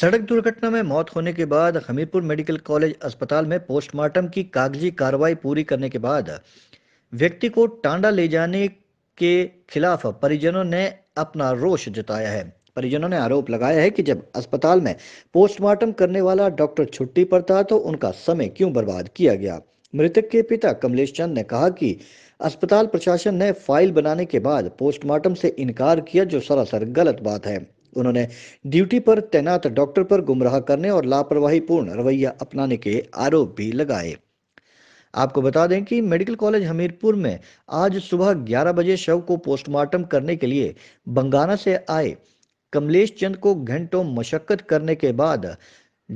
सड़क दुर्घटना में मौत होने के बाद हमीरपुर मेडिकल कॉलेज अस्पताल में पोस्टमार्टम की कागजी कार्रवाई पूरी करने के बाद व्यक्ति को टांडा ले जाने के खिलाफ परिजनों ने अपना रोष जताया है परिजनों ने आरोप लगाया है कि जब अस्पताल में पोस्टमार्टम करने वाला डॉक्टर छुट्टी पर था तो उनका समय क्यों बर्बाद किया गया मृतक के पिता कमलेश चंद ने कहा कि अस्पताल प्रशासन ने फाइल बनाने के बाद पोस्टमार्टम से इनकार किया जो सरासर गलत बात है उन्होंने ड्यूटी पर तैनात डॉक्टर पर गुमराह करने और लापरवाही पूर्ण रवैया अपनाने के आरोप भी लगाए आपको बता दें कि मेडिकल कॉलेज हमीरपुर में आज सुबह 11 बजे शव को पोस्टमार्टम करने के लिए बंगाना से आए कमलेश चंद को घंटों मशक्कत करने के बाद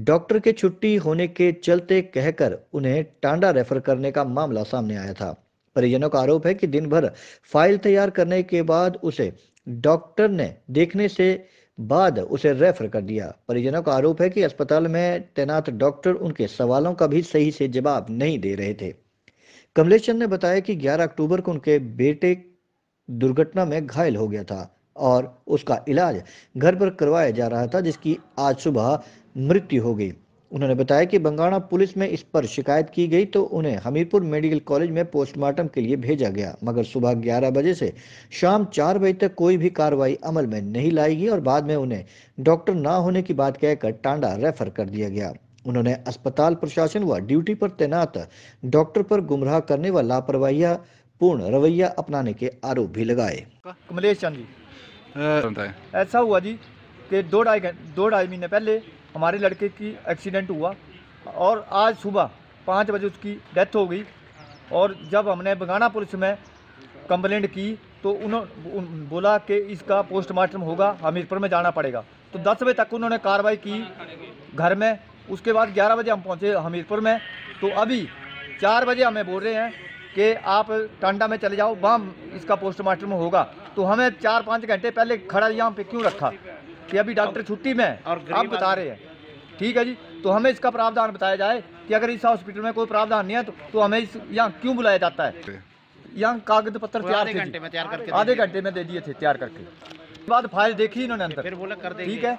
डॉक्टर के छुट्टी होने के चलते कहकर उन्हें टांडा रेफर करने का मामला सामने आया था परिजनों का आरोप है कि दिन भर फाइल तैयार करने के बाद उसे डॉक्टर ने देखने से बाद उसे रेफर कर दिया परिजनों का आरोप है कि अस्पताल में तैनात डॉक्टर उनके सवालों का भी सही से जवाब नहीं दे रहे थे कमलेश चंद ने बताया कि 11 अक्टूबर को उनके बेटे दुर्घटना में घायल हो गया था और उसका इलाज घर पर करवाया जा रहा था जिसकी आज सुबह मृत्यु हो गई उन्होंने बताया कि बंगाणा पुलिस में इस पर शिकायत की गई तो उन्हें हमीरपुर मेडिकल कॉलेज में पोस्टमार्टम के लिए भेजा गया मगर सुबह 11 बजे से शाम 4 बजे तक कोई भी कार्रवाई अमल में नहीं लाई गई और बाद में उन्हें डॉक्टर ना होने की बात कहकर टांडा रेफर कर दिया गया उन्होंने अस्पताल प्रशासन व ड्यूटी पर तैनात डॉक्टर पर गुमराह करने व लापरवाही पूर्ण रवैया अपनाने के आरोप भी लगाए कमलेश चंद जी हाँ, ऐसा हुआ जी कि दो ढाई दो ढाई महीने पहले हमारे लड़के की एक्सीडेंट हुआ और आज सुबह पाँच बजे उसकी डेथ हो गई और जब हमने बगाना पुलिस में कंप्लेंट की तो उन्होंने बोला कि इसका पोस्टमार्टम होगा हमीरपुर में जाना पड़ेगा तो दस बजे तक उन्होंने कार्रवाई की घर में उसके बाद ग्यारह बजे हम पहुँचे हमीरपुर में तो अभी चार बजे हमें बोल रहे हैं कि आप टांडा में चले जाओ वहाँ इसका पोस्टमार्टम होगा तो हमें चार पाँच घंटे पहले खड़ा यहाँ पे क्यों रखा कि अभी डॉक्टर छुट्टी में आप बता रहे हैं ठीक है जी तो हमें इसका प्रावधान बताया जाए कि अगर इस हॉस्पिटल में कोई प्रावधान नहीं है तो, तो हमें इस यहाँ क्यों बुलाया जाता है यहाँ कागज पत्र तैयार घंटे में आधे घंटे में दे दिए थे तैयार करके बाद फाइल देखी इन्होंने अंदर बोला कर ठीक है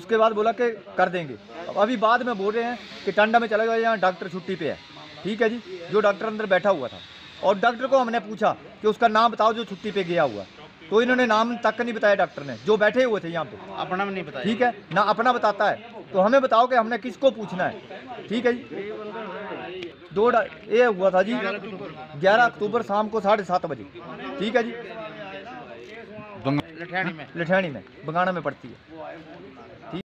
उसके बाद बोला कि कर देंगे अभी बाद में बोल रहे हैं कि टंडा में चला गया यहाँ डॉक्टर छुट्टी पे है ठीक है जी जो डॉक्टर अंदर बैठा हुआ था और डॉक्टर को हमने पूछा कि उसका नाम बताओ जो छुट्टी पे गया हुआ तो इन्होंने नाम तक नहीं बताया डॉक्टर ने जो बैठे हुए थे यहाँ पे अपना नहीं बताया ठीक है ना अपना बताता है तो हमें बताओ कि हमने किसको पूछना है ठीक है जी दो ये हुआ था जी ग्यारह अक्टूबर शाम को साढ़े सात बजे ठीक है जी लठियाणी में लठियाणी में बंगाना में पड़ती है